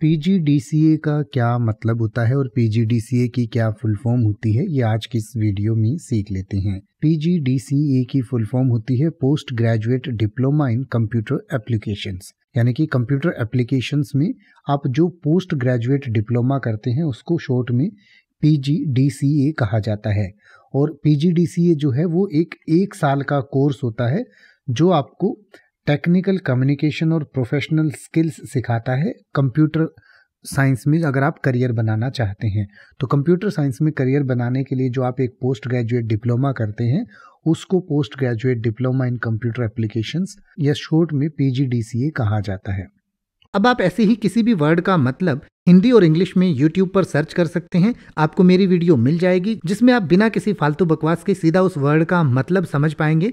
PGDCA का क्या मतलब होता है और पीजीडीसीए की क्या फुल फॉर्म होती है ये आज की इस वीडियो में सीख लेते हैं पीजीडीसीए की फुल फॉर्म होती है post graduate diploma in computer applications यानी कि कंप्यूटर एप्लीकेशंस में आप जो पोस्ट ग्रेजुएट डिप्लोमा करते हैं उसको शॉर्ट में पीजीडीसीए कहा जाता है और पीजीडीसीए जो है वो एक एक साल का कोर्स होता है जो आपको टेक्निकल कम्युनिकेशन और प्रोफेशनल स्किल्स सिखाता है कंप्यूटर साइंस में अगर आप करियर बनाना चाहते हैं तो कंप्यूटर साइंस में करियर बनाने के लिए जो आप एक पोस्ट ग्रेजुएट डिप्लोमा करते हैं उसको post graduate diploma in computer applications या शॉर्ट में पीजीडीसीए कहा जाता है अब आप ऐसे ही किसी भी वर्ड का मतलब हिंदी और इंग्लिश में यूट्यूब पर सर्च कर सकते हैं आपको मेरी वीडियो मिल जाएगी जिसमें आप बिना किसी फालतू बकवास के सीधा उस वर्ड का मतलब समझ पाएंगे